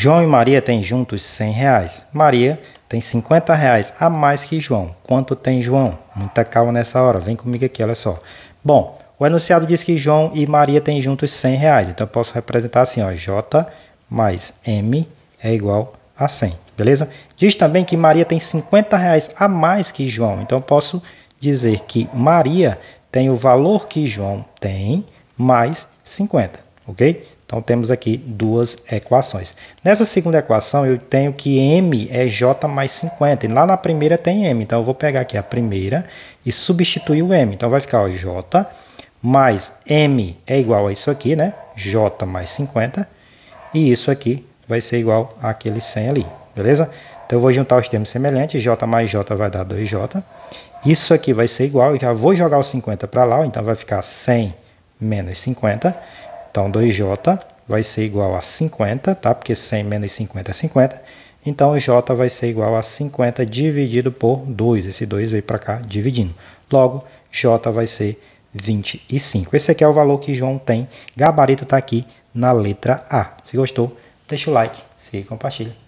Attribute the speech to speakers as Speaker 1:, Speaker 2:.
Speaker 1: João e Maria têm juntos 100 reais. Maria tem 50 reais a mais que João. Quanto tem João? Muita calma nessa hora, vem comigo aqui, olha só. Bom, o enunciado diz que João e Maria têm juntos 100 reais. Então eu posso representar assim, ó, J mais M é igual a 100, beleza? Diz também que Maria tem 50 reais a mais que João. Então eu posso dizer que Maria tem o valor que João tem mais 50, ok? Então temos aqui duas equações. Nessa segunda equação eu tenho que m é j mais 50. E lá na primeira tem m. Então eu vou pegar aqui a primeira e substituir o m. Então vai ficar ó, j mais m é igual a isso aqui, né? j mais 50. E isso aqui vai ser igual àquele 100 ali, beleza? Então eu vou juntar os termos semelhantes, j mais j vai dar 2j. Isso aqui vai ser igual, eu já vou jogar o 50 para lá, então vai ficar 100 menos 50. Então, 2J vai ser igual a 50, tá? Porque 100 menos 50 é 50. Então, J vai ser igual a 50 dividido por 2. Esse 2 veio para cá dividindo. Logo, J vai ser 25. Esse aqui é o valor que João tem. Gabarito está aqui na letra A. Se gostou, deixa o like, se compartilha.